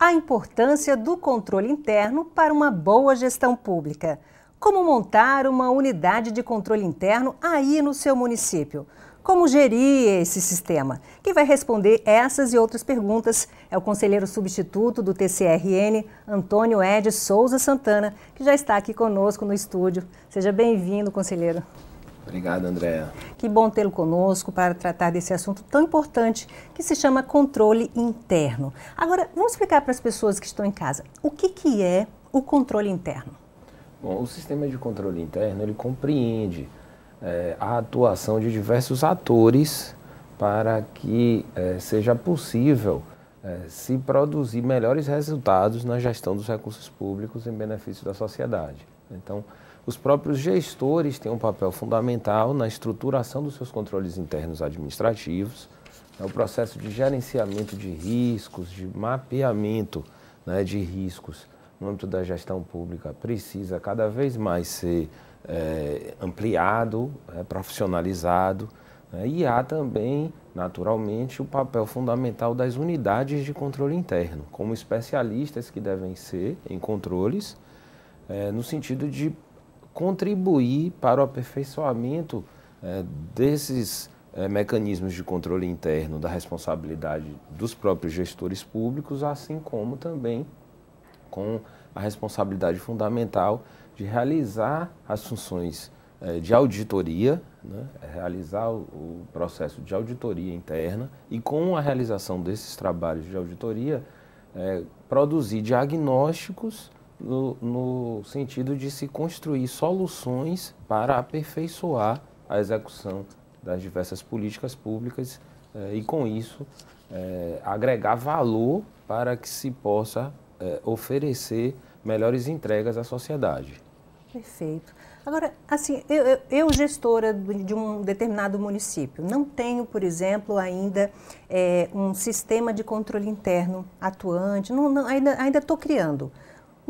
a importância do controle interno para uma boa gestão pública. Como montar uma unidade de controle interno aí no seu município? Como gerir esse sistema? Quem vai responder essas e outras perguntas é o conselheiro substituto do TCRN, Antônio Ed Souza Santana, que já está aqui conosco no estúdio. Seja bem-vindo, conselheiro. Obrigado, Andréa. Que bom tê-lo conosco para tratar desse assunto tão importante que se chama controle interno. Agora, vamos explicar para as pessoas que estão em casa o que, que é o controle interno. Bom, o sistema de controle interno ele compreende é, a atuação de diversos atores para que é, seja possível é, se produzir melhores resultados na gestão dos recursos públicos em benefício da sociedade. Então, os próprios gestores têm um papel fundamental na estruturação dos seus controles internos administrativos, né, o processo de gerenciamento de riscos, de mapeamento né, de riscos no âmbito da gestão pública precisa cada vez mais ser é, ampliado, é, profissionalizado. Né, e há também, naturalmente, o papel fundamental das unidades de controle interno, como especialistas que devem ser em controles, é, no sentido de contribuir para o aperfeiçoamento é, desses é, mecanismos de controle interno da responsabilidade dos próprios gestores públicos, assim como também com a responsabilidade fundamental de realizar as funções eh, de auditoria, né, realizar o processo de auditoria interna e, com a realização desses trabalhos de auditoria, é, produzir diagnósticos no, no sentido de se construir soluções para aperfeiçoar a execução das diversas políticas públicas eh, e, com isso, eh, agregar valor para que se possa eh, oferecer melhores entregas à sociedade. Perfeito. Agora, assim, eu, eu, gestora de um determinado município, não tenho, por exemplo, ainda é, um sistema de controle interno atuante, não, não, ainda estou criando.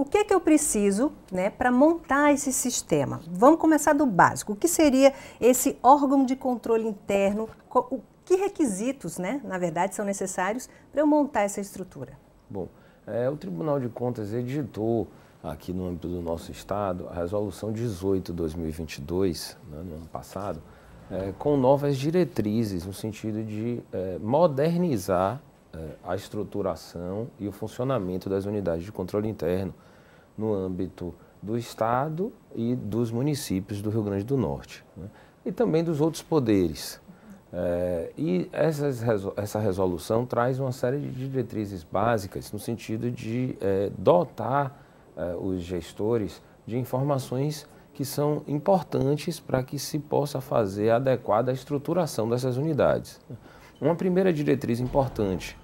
O que é que eu preciso né, para montar esse sistema? Vamos começar do básico. O que seria esse órgão de controle interno? Que requisitos, né, na verdade, são necessários para eu montar essa estrutura? Bom, é, o Tribunal de Contas editou aqui no âmbito do nosso Estado a Resolução 18-2022, né, no ano passado, é, com novas diretrizes no sentido de é, modernizar é, a estruturação e o funcionamento das unidades de controle interno no âmbito do Estado e dos municípios do Rio Grande do Norte. Né? E também dos outros poderes. É, e essas, essa resolução traz uma série de diretrizes básicas no sentido de é, dotar é, os gestores de informações que são importantes para que se possa fazer adequada a estruturação dessas unidades. Uma primeira diretriz importante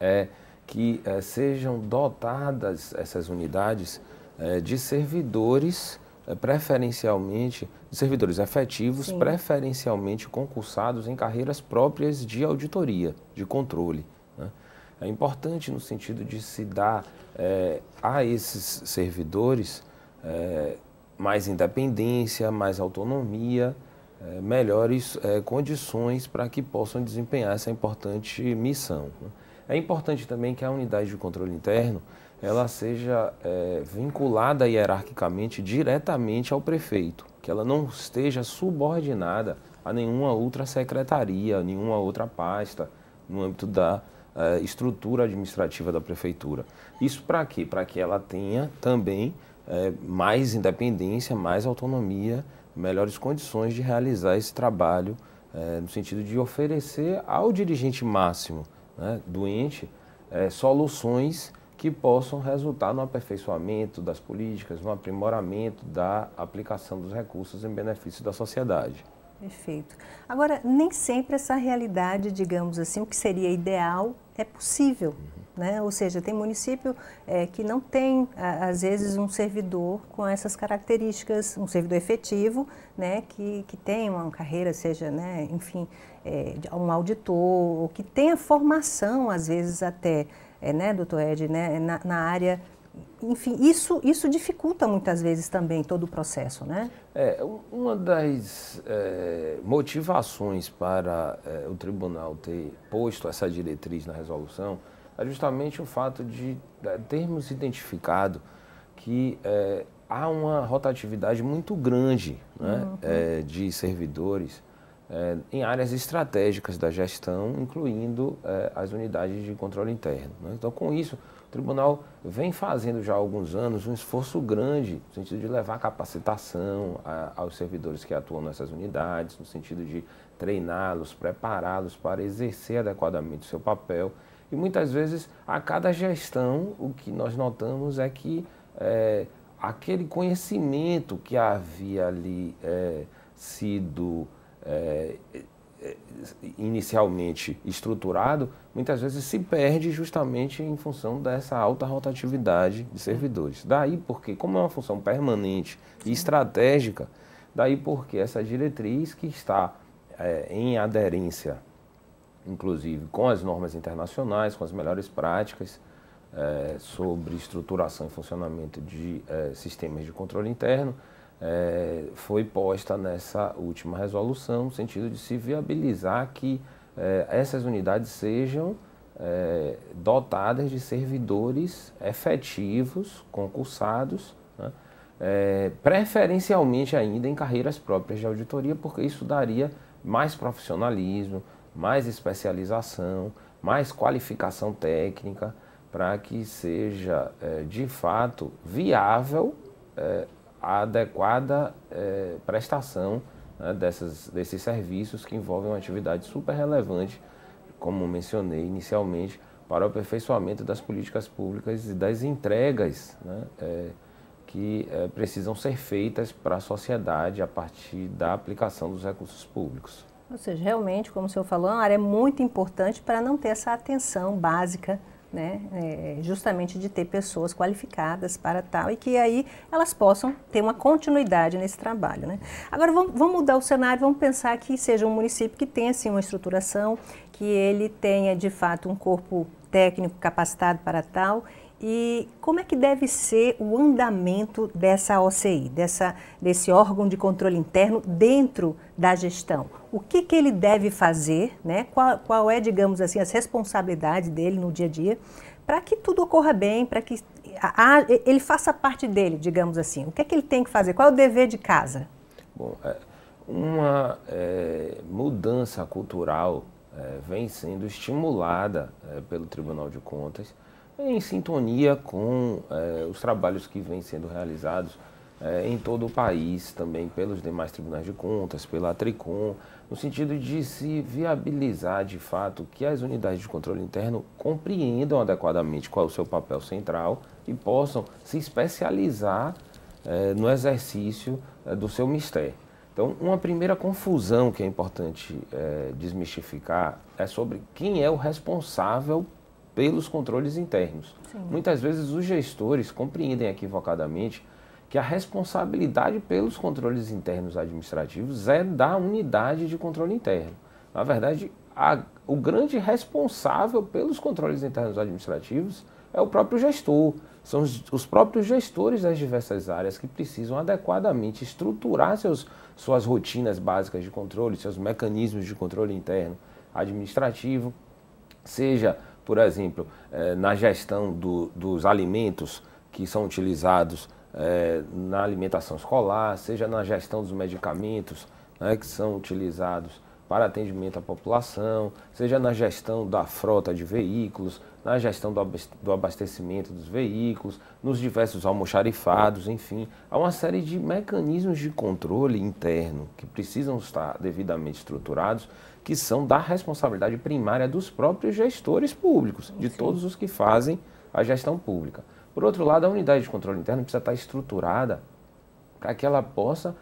é que eh, sejam dotadas essas unidades eh, de servidores, eh, preferencialmente, servidores efetivos, Sim. preferencialmente concursados em carreiras próprias de auditoria, de controle. Né? É importante no sentido de se dar a esses servidores mais independência, mais autonomia, melhores condições para que possam desempenhar essa importante missão. Né? É importante também que a unidade de controle interno ela seja é, vinculada hierarquicamente diretamente ao prefeito, que ela não esteja subordinada a nenhuma outra secretaria, nenhuma outra pasta no âmbito da é, estrutura administrativa da prefeitura. Isso para quê? Para que ela tenha também é, mais independência, mais autonomia, melhores condições de realizar esse trabalho, é, no sentido de oferecer ao dirigente máximo né, doente, é, soluções que possam resultar no aperfeiçoamento das políticas, no aprimoramento da aplicação dos recursos em benefício da sociedade. Perfeito. Agora, nem sempre essa realidade, digamos assim, o que seria ideal, é possível. Né? Ou seja, tem município é, que não tem, às vezes, um servidor com essas características, um servidor efetivo, né? que, que tem uma carreira, seja, né? enfim, é, um auditor, que tenha formação, às vezes, até, é, né, doutor Ed, né? na, na área enfim, isso, isso dificulta muitas vezes também todo o processo, né? É, uma das é, motivações para é, o tribunal ter posto essa diretriz na resolução é justamente o fato de é, termos identificado que é, há uma rotatividade muito grande né, uhum. É, de servidores é, em áreas estratégicas da gestão, incluindo as unidades de controle interno. Né? Então, com isso tribunal vem fazendo já há alguns anos um esforço grande no sentido de levar capacitação a, aos servidores que atuam nessas unidades, no sentido de treiná-los, prepará-los para exercer adequadamente o seu papel. E muitas vezes, a cada gestão, o que nós notamos é que é, aquele conhecimento que havia ali é, sido é, eh, inicialmente estruturado, muitas vezes se perde justamente em função dessa alta rotatividade de servidores. Daí porque, como é uma função permanente e estratégica, daí porque essa diretriz que está é, em aderência, inclusive, com as normas internacionais, com as melhores práticas é, sobre estruturação e funcionamento de é, sistemas de controle interno, é, foi posta nessa última resolução, no sentido de se viabilizar que é, essas unidades sejam é, dotadas de servidores efetivos, concursados, né, é, preferencialmente ainda em carreiras próprias de auditoria, porque isso daria mais profissionalismo, mais especialização, mais qualificação técnica, para que seja é, de fato viável é, a adequada é, prestação né, dessas, desses serviços que envolvem uma atividade super relevante, como mencionei inicialmente, para o aperfeiçoamento das políticas públicas e das entregas né, é, que é, precisam ser feitas para a sociedade a partir da aplicação dos recursos públicos. Ou seja, realmente, como o senhor falou, é uma área muito importante para não ter essa atenção básica né, é, justamente de ter pessoas qualificadas para tal e que aí elas possam ter uma continuidade nesse trabalho. Né? Agora vamos, vamos mudar o cenário, vamos pensar que seja um município que tenha assim, uma estruturação, que ele tenha de fato um corpo técnico capacitado para tal e como é que deve ser o andamento dessa OCI, dessa, desse órgão de controle interno dentro da gestão? O que, que ele deve fazer, né? qual, qual é, digamos assim, as responsabilidades dele no dia a dia, para que tudo ocorra bem, para que a, a, ele faça parte dele, digamos assim. O que é que ele tem que fazer? Qual é o dever de casa? Bom, é, uma é, mudança cultural é, vem sendo estimulada é, pelo Tribunal de Contas em sintonia com eh, os trabalhos que vêm sendo realizados eh, em todo o país, também pelos demais tribunais de contas, pela Tricom, no sentido de se viabilizar de fato que as unidades de controle interno compreendam adequadamente qual é o seu papel central e possam se especializar eh, no exercício do seu mistério. Então, uma primeira confusão que é importante desmistificar é sobre quem é o responsável pelos controles internos. Sim. Muitas vezes os gestores compreendem equivocadamente que a responsabilidade pelos controles internos administrativos é da unidade de controle interno. Na verdade, a, o grande responsável pelos controles internos administrativos é o próprio gestor. São os, os próprios gestores das diversas áreas que precisam adequadamente estruturar seus, suas rotinas básicas de controle, seus mecanismos de controle interno administrativo, seja por exemplo, eh, na gestão do, dos alimentos que são utilizados eh, na alimentação escolar, seja na gestão dos medicamentos né, que são utilizados para atendimento à população, seja na gestão da frota de veículos, na gestão do abastecimento dos veículos, nos diversos almoxarifados, enfim, há uma série de mecanismos de controle interno que precisam estar devidamente estruturados que são da responsabilidade primária dos próprios gestores públicos, de todos os que fazem a gestão pública. Por outro lado, a unidade de controle interno precisa estar estruturada para que ela possa,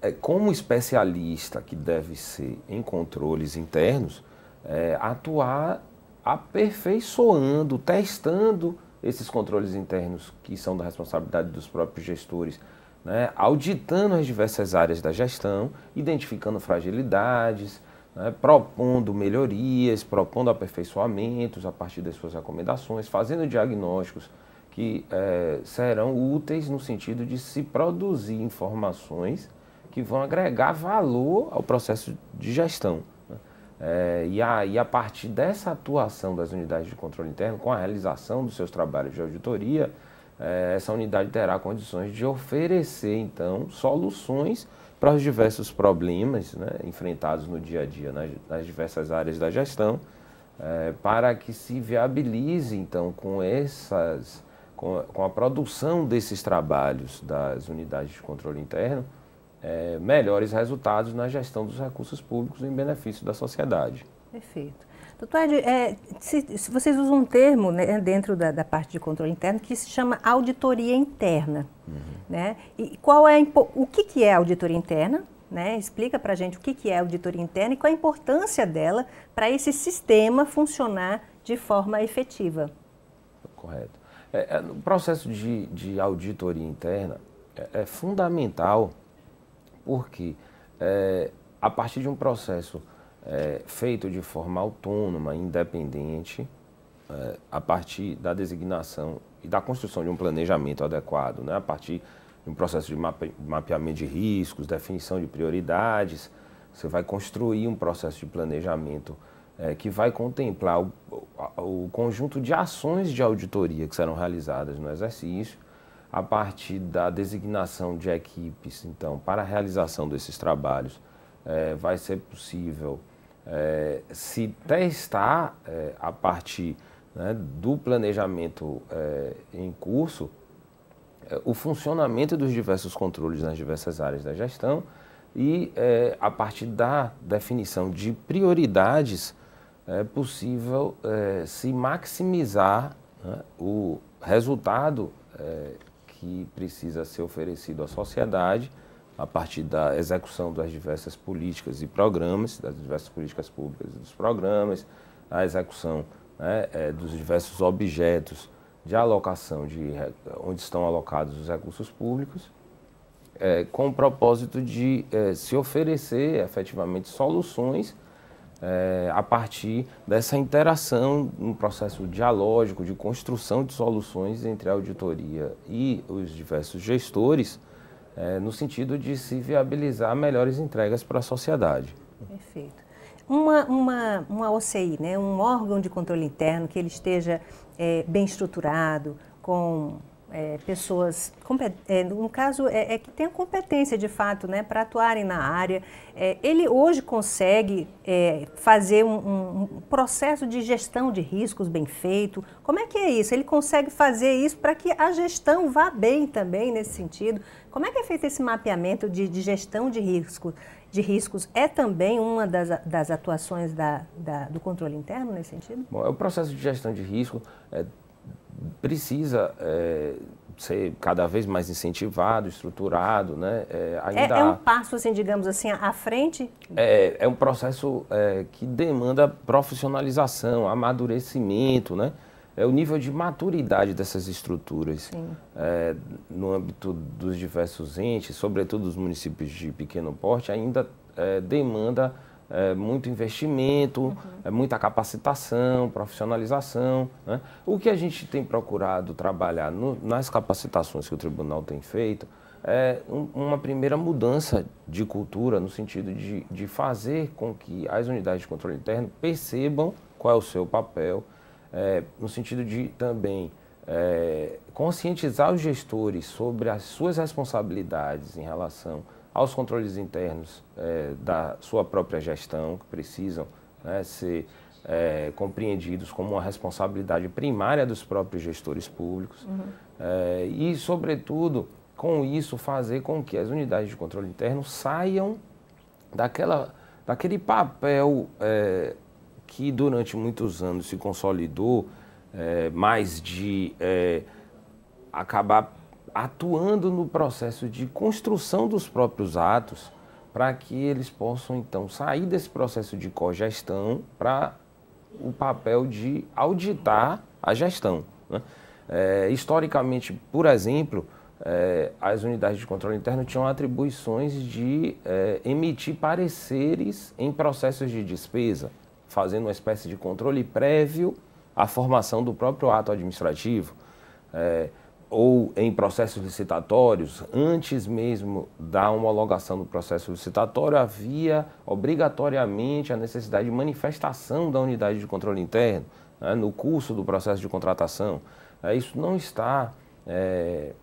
é, como especialista que deve ser em controles internos, é, atuar aperfeiçoando, testando esses controles internos que são da responsabilidade dos próprios gestores. Né, auditando as diversas áreas da gestão, identificando fragilidades, né, propondo melhorias, propondo aperfeiçoamentos a partir das suas recomendações, fazendo diagnósticos que é, serão úteis no sentido de se produzir informações que vão agregar valor ao processo de gestão. É, e, a, e a partir dessa atuação das unidades de controle interno, com a realização dos seus trabalhos de auditoria, é, essa unidade terá condições de oferecer, então, soluções para os diversos problemas né, enfrentados no dia a dia nas, nas diversas áreas da gestão, é, para que se viabilize, então, com essas com, com a produção desses trabalhos das unidades de controle interno, é, melhores resultados na gestão dos recursos públicos em benefício da sociedade. Perfeito. Doutor é Ed, é, se, se, vocês usam um termo né, dentro da, da, parte de controle interno que se chama auditoria interna. Uhum. Né? E qual é o que, que é auditoria interna? Né? Explica para a gente o que, que é auditoria interna e qual a importância dela para esse sistema funcionar de forma efetiva. Correto. É, é, o processo de, de auditoria interna é, é fundamental porque é, a partir de um processo é, feito de forma autônoma, independente, é, a partir da designação e da construção de um planejamento adequado, né? a partir de um processo de mape mapeamento de riscos, definição de prioridades, você vai construir um processo de planejamento é, que vai contemplar o, o, conjunto de ações de auditoria que serão realizadas no exercício, a partir da designação de equipes, então, para a realização desses trabalhos, é, vai ser possível é, se testar é, a partir né, do planejamento é, em curso é, o funcionamento dos diversos controles nas diversas áreas da gestão e é, a partir da definição de prioridades é possível é, se maximizar né, o resultado que precisa ser oferecido à sociedade a partir da execução das diversas políticas e programas, das diversas políticas públicas e dos programas, a execução né, é, dos diversos objetos de alocação, de é, onde estão alocados os recursos públicos, é, com o propósito de é, se oferecer efetivamente soluções é, a partir dessa interação, um processo dialógico de construção de soluções entre a auditoria e os diversos gestores, é, no sentido de se viabilizar melhores entregas para a sociedade. Perfeito. Uma, uma, uma OCI, né, um órgão de controle interno que ele esteja é, bem estruturado, com é, pessoas, é, no caso, é, é, que tenham competência de fato né, para atuarem na área. É, ele hoje consegue é, fazer um, um, processo de gestão de riscos bem feito. Como é que é isso? Ele consegue fazer isso para que a gestão vá bem também nesse sentido? Como é que é feito esse mapeamento de, de gestão de riscos? De riscos é também uma das, das atuações da, da, do controle interno nesse sentido? Bom, é o processo de gestão de risco é, precisa é, ser cada vez mais incentivado, estruturado, né? É, é ainda é, é um passo, assim, digamos assim, à frente? É, é um processo é, que demanda profissionalização, amadurecimento, né? É o nível de maturidade dessas estruturas é, no âmbito dos diversos entes, sobretudo dos municípios de pequeno porte, ainda demanda é, muito investimento, uhum. é, muita capacitação, profissionalização. Né? O que a gente tem procurado trabalhar no, nas capacitações que o tribunal tem feito é um, uma primeira mudança de cultura, no sentido de, de fazer com que as unidades de controle interno percebam qual é o seu papel, é, no sentido de também é, conscientizar os gestores sobre as suas responsabilidades em relação a aos controles internos é, da sua própria gestão, que precisam né, ser é, compreendidos como uma responsabilidade primária dos próprios gestores públicos, uhum. é, e, sobretudo, com isso, fazer com que as unidades de controle interno saiam daquela, daquele papel é, que durante muitos anos se consolidou é, mais de é, acabar atuando no processo de construção dos próprios atos, para que eles possam então sair desse processo de cogestão para o papel de auditar a gestão. Né? É, historicamente, por exemplo, é, as unidades de controle interno tinham atribuições de é, emitir pareceres em processos de despesa, fazendo uma espécie de controle prévio à formação do próprio ato administrativo. É, ou em processos licitatórios, antes mesmo da homologação do processo licitatório, havia obrigatoriamente a necessidade de manifestação da unidade de controle interno né, no curso do processo de contratação. É, isso não está é,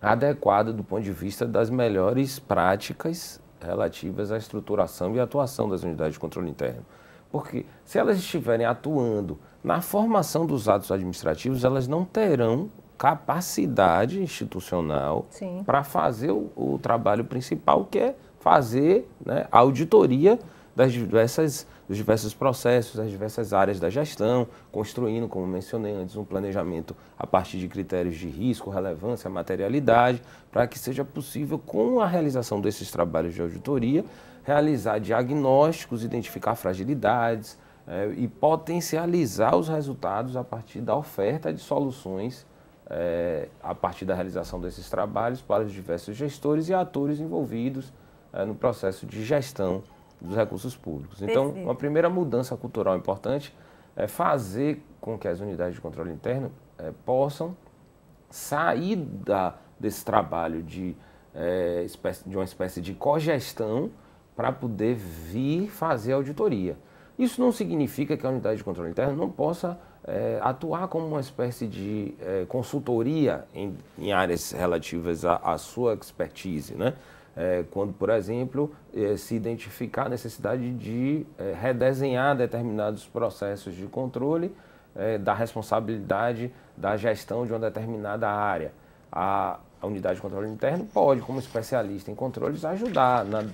adequado do ponto de vista das melhores práticas relativas à estruturação e atuação das unidades de controle interno. Porque se elas estiverem atuando na formação dos atos administrativos, elas não terão capacidade institucional para fazer o, o, trabalho principal, que é fazer né, a auditoria das diversas, dos diversos processos, das diversas áreas da gestão, construindo, como mencionei antes, um planejamento a partir de critérios de risco, relevância, materialidade, para que seja possível, com a realização desses trabalhos de auditoria, realizar diagnósticos, identificar fragilidades é, e potencializar os resultados a partir da oferta de soluções é, a partir da realização desses trabalhos para os diversos gestores e atores envolvidos é, no processo de gestão dos recursos públicos. Então, uma primeira mudança cultural importante é fazer com que as unidades de controle interno é, possam sair da, desse trabalho de, é, espécie, de uma espécie de cogestão para poder vir fazer auditoria. Isso não significa que a unidade de controle interno não possa é, atuar como uma espécie de é, consultoria em, em, áreas relativas à sua expertise, né? É, quando, por exemplo, é, se identificar a necessidade de é, redesenhar determinados processos de controle é, da responsabilidade da gestão de uma determinada área. A, a unidade de controle interno pode, como especialista em controles, ajudar na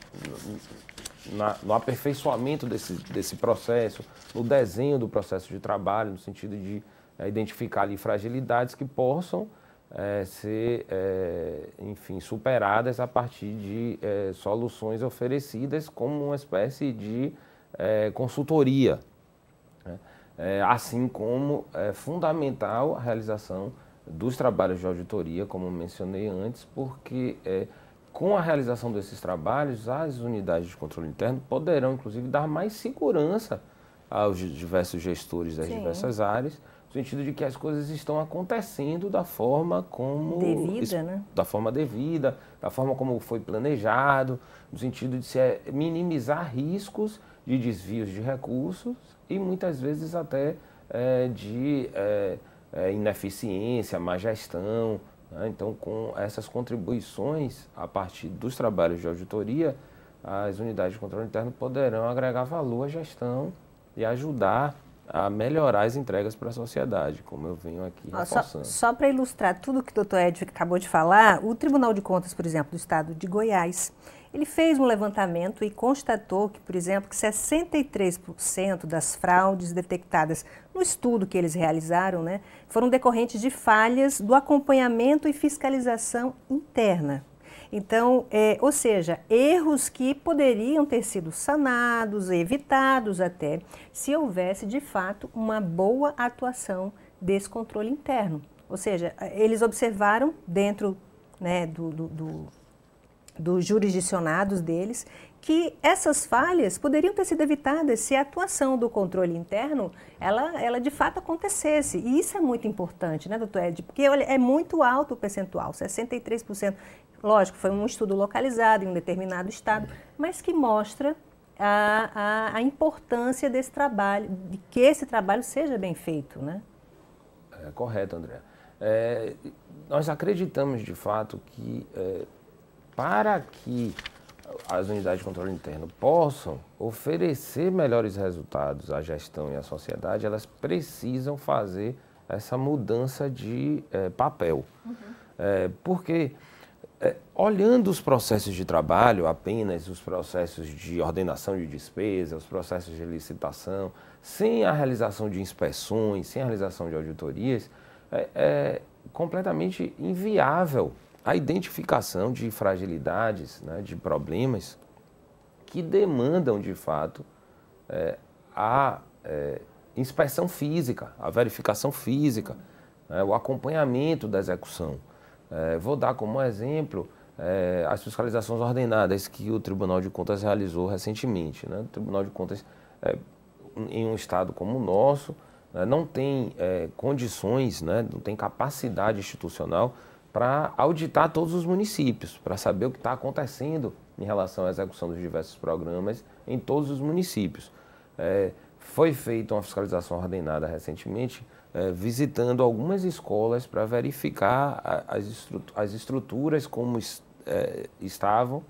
na, no aperfeiçoamento desse, desse processo, no desenho do processo de trabalho, no sentido de é, identificar ali fragilidades que possam é, ser, é, enfim, superadas a partir de soluções oferecidas como uma espécie de consultoria. Né? assim como é fundamental a realização dos trabalhos de auditoria, como mencionei antes, porque com a realização desses trabalhos, as unidades de controle interno poderão, inclusive, dar mais segurança aos diversos gestores das Sim. diversas áreas, no sentido de que as coisas estão acontecendo da forma como devida, né? da forma devida, da forma como foi planejado, no sentido de se eh, minimizar riscos de desvios de recursos e muitas vezes até é, de é, é, ineficiência, má gestão, né? Então, com essas contribuições, a partir dos trabalhos de auditoria, as unidades de controle interno poderão agregar valor à gestão e ajudar a melhorar as entregas para a sociedade, como eu venho aqui Ó, Só, só para ilustrar tudo o que o doutor Ed acabou de falar, o Tribunal de Contas, por exemplo, do Estado de Goiás, ele fez um levantamento e constatou que, por exemplo, que 63% das fraudes detectadas no estudo que eles realizaram né, foram decorrentes de falhas do acompanhamento e fiscalização interna. Então, é, ou seja, erros que poderiam ter sido sanados, evitados até, se houvesse de fato uma boa atuação desse controle interno. Ou seja, eles observaram dentro né, do, do, do dos jurisdicionados deles, que essas falhas poderiam ter sido evitadas se a atuação do controle interno, ela, ela de fato acontecesse. E isso é muito importante, né, doutor Ed? Porque olha, é muito alto o percentual, 63%. Lógico, foi um estudo localizado em um determinado estado, mas que mostra a, a, a importância desse trabalho, de que esse trabalho seja bem feito, né? É correto, André. É, nós acreditamos, de fato, que... É para que as unidades de controle interno possam oferecer melhores resultados à gestão e à sociedade, elas precisam fazer essa mudança de é, papel. Uhum. É, porque, é, olhando os processos de trabalho, apenas os processos de ordenação de despesa, os processos de licitação, sem a realização de inspeções, sem a realização de auditorias, é, é completamente inviável a identificação de fragilidades, né, de problemas que demandam de fato é, a é, inspeção física, a verificação física, é, o acompanhamento da execução. É, vou dar como exemplo é, as fiscalizações ordenadas que o Tribunal de Contas realizou recentemente. Né? O Tribunal de Contas, é, em um estado como o nosso, né, não tem condições, né, não tem capacidade institucional para auditar todos os municípios, para saber o que está acontecendo em relação à execução dos diversos programas em todos os municípios. É, foi feita uma fiscalização ordenada recentemente, é, visitando algumas escolas para verificar as, as, estruturas como est é, estavam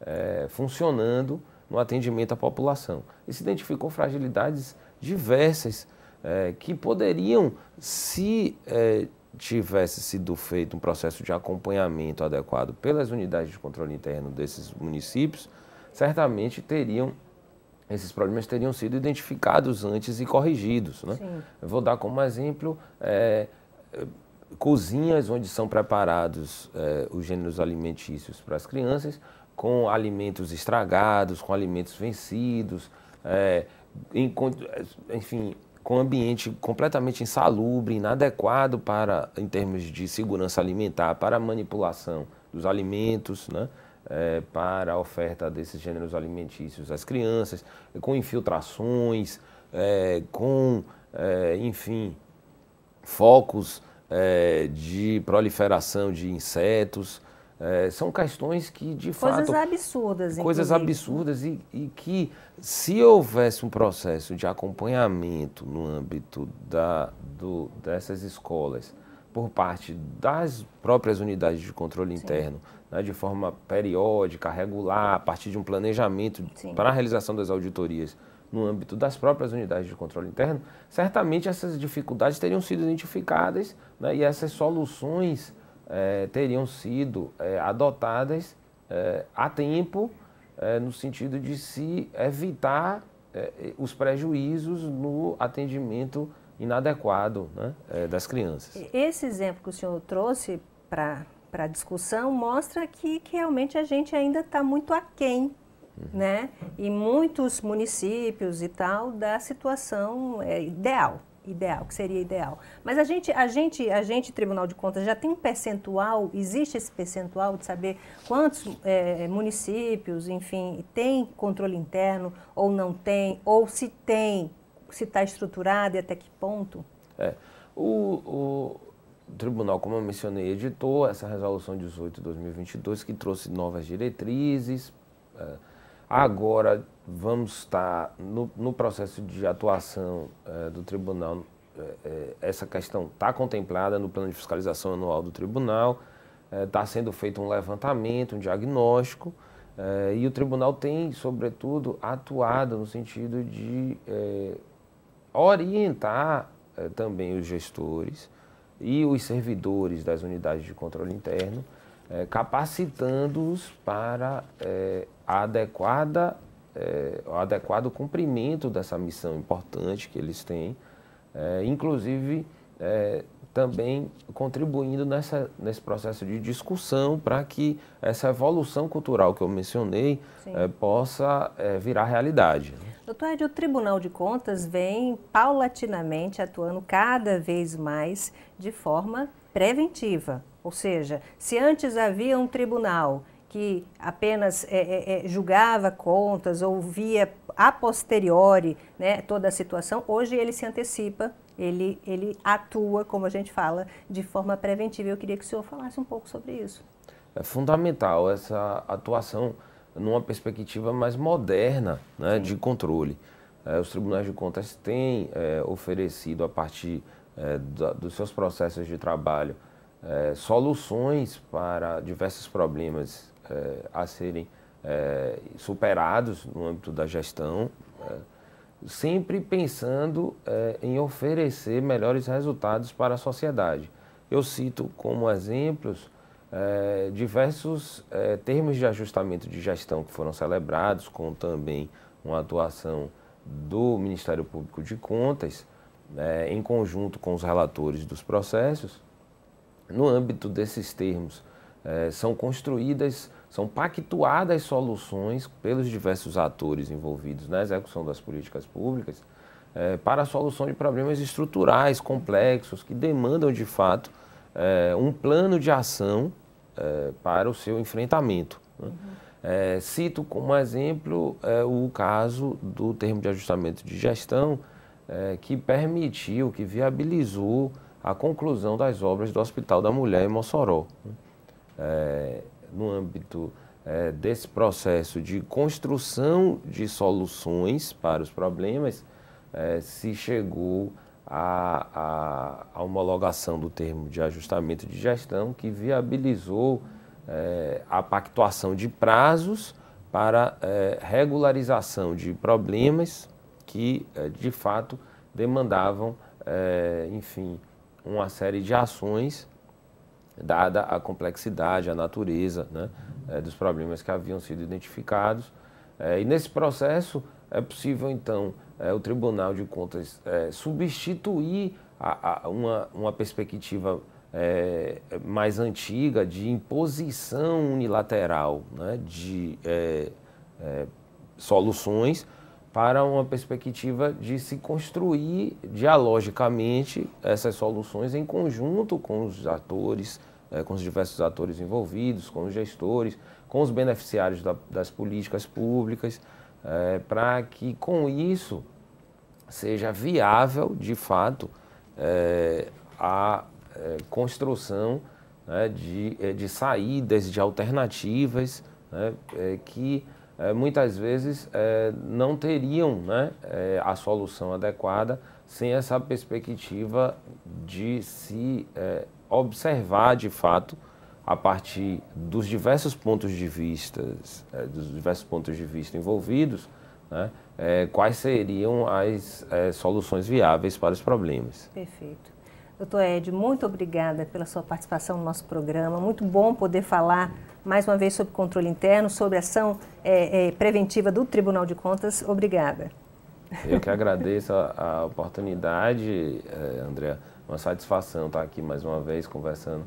é, funcionando no atendimento à população. E se identificou fragilidades diversas é, que poderiam se é, tivesse sido feito um processo de acompanhamento adequado pelas unidades de controle interno desses municípios, certamente teriam esses problemas teriam sido identificados antes e corrigidos. Né? Eu vou dar como exemplo é, cozinhas onde são preparados é, os gêneros alimentícios para as crianças, com alimentos estragados, com alimentos vencidos, é, enfim, com ambiente completamente insalubre, inadequado para, em termos de segurança alimentar, para a manipulação dos alimentos, né? É, para a oferta desses gêneros alimentícios às crianças, com infiltrações, é, com, é, enfim, focos de proliferação de insetos, é, são questões que, de coisas fato. Absurdas, coisas inclusive. absurdas. Coisas absurdas e, que, se houvesse um processo de acompanhamento no âmbito da, do, dessas escolas, por parte das próprias unidades de controle Sim. interno, né, de forma periódica, regular, a partir de um planejamento Sim. para a realização das auditorias no âmbito das próprias unidades de controle interno, certamente essas dificuldades teriam sido identificadas né, e essas soluções é, teriam sido é, adotadas é, a tempo, no sentido de se evitar os prejuízos no atendimento inadequado né, das crianças. Esse exemplo que o senhor trouxe para a discussão mostra que, que realmente a gente ainda está muito aquém uhum. né? E muitos municípios e tal da situação é, ideal, ideal, que seria ideal. Mas a gente, a gente, a gente, Tribunal de Contas, já tem um percentual, existe esse percentual de saber quantos é, municípios, enfim, tem controle interno ou não tem, ou se tem, se está estruturado e até que ponto? É. O, o tribunal, como eu mencionei, editou essa resolução 18 de 2022 que trouxe novas diretrizes. É, Agora vamos estar no, no processo de atuação é, do tribunal. É, essa questão está contemplada no plano de fiscalização anual do tribunal. Está sendo feito um levantamento, um diagnóstico. e o tribunal tem, sobretudo, atuado no sentido de orientar também os gestores e os servidores das unidades de controle interno, capacitando-os para adequada, é, o adequado cumprimento dessa missão importante que eles têm, é, inclusive é, também contribuindo nessa, nesse processo de discussão para que essa evolução cultural que eu mencionei é, possa é, virar realidade. Né? Doutor Ed, o Tribunal de Contas vem paulatinamente atuando cada vez mais de forma preventiva. Ou seja, se antes havia um tribunal que apenas é, é, é, julgava contas ou via a posteriori né, toda a situação, hoje ele se antecipa, ele, ele atua, como a gente fala, de forma preventiva. Eu queria que o senhor falasse um pouco sobre isso. É fundamental essa atuação numa perspectiva mais moderna né, de controle. É, os tribunais de contas têm é, oferecido, a partir da, dos seus processos de trabalho, é, soluções para diversos problemas eh, a serem eh, superados no âmbito da gestão, eh, sempre pensando em oferecer melhores resultados para a sociedade. Eu cito como exemplos é, diversos é, termos de ajustamento de gestão que foram celebrados, com também uma atuação do Ministério Público de Contas, é, em conjunto com os relatores dos processos. No âmbito desses termos, é, são construídas, são pactuadas soluções pelos diversos atores envolvidos na execução das políticas públicas é, para a solução de problemas estruturais complexos que demandam de fato é, um plano de ação é, para o seu enfrentamento. Né? Uhum. É, cito como exemplo é, o caso do termo de ajustamento de gestão que permitiu, que viabilizou a conclusão das obras do Hospital da Mulher em Mossoró. Né? é, no âmbito é, desse processo de construção de soluções para os problemas, é, se chegou à, à, homologação do termo de ajustamento de gestão, que viabilizou a pactuação de prazos para regularização de problemas que, de fato, demandavam, enfim, uma série de ações dada a complexidade, a natureza né, é, dos problemas que haviam sido identificados. É, e nesse processo é possível, então, é, o Tribunal de Contas substituir a, a uma, uma, perspectiva mais antiga de imposição unilateral né, de soluções para uma perspectiva de se construir dialogicamente essas soluções em conjunto com os atores, eh, com os diversos atores envolvidos, com os gestores, com os beneficiários das políticas públicas, eh, para que com isso seja viável, de fato, eh, a construção né, de, saídas, de alternativas né, que é, muitas vezes é, não teriam né, é, a solução adequada sem essa perspectiva de se é, observar de fato a partir dos diversos pontos de vista, é, dos diversos pontos de vista envolvidos, né, quais seriam as soluções viáveis para os problemas. Perfeito. Doutor Ed, muito obrigada pela sua participação no nosso programa. Muito bom poder falar mais uma vez sobre controle interno, sobre ação é, é, preventiva do Tribunal de Contas. Obrigada. Eu que agradeço a, a oportunidade, é, André. Uma satisfação estar aqui mais uma vez conversando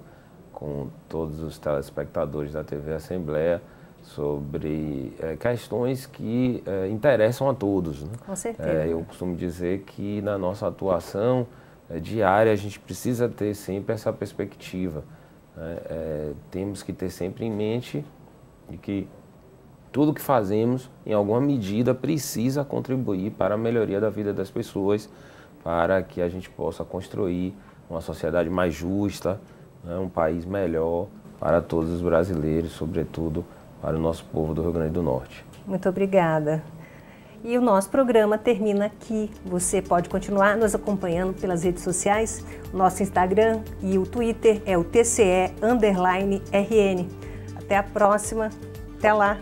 com todos os telespectadores da TV Assembleia sobre é, questões que é, interessam a todos. Né? Com certeza. É, eu costumo dizer que na nossa atuação é, diária, a gente precisa ter sempre essa perspectiva. Né? É, temos que ter sempre em mente que tudo que fazemos, em alguma medida, precisa contribuir para a melhoria da vida das pessoas, para que a gente possa construir uma sociedade mais justa, né? um país melhor para todos os brasileiros, sobretudo para o nosso povo do Rio Grande do Norte. Muito obrigada. E o nosso programa termina aqui. Você pode continuar nos acompanhando pelas redes sociais. Nosso Instagram e o Twitter é o TCE_RN. Até a próxima. Até lá.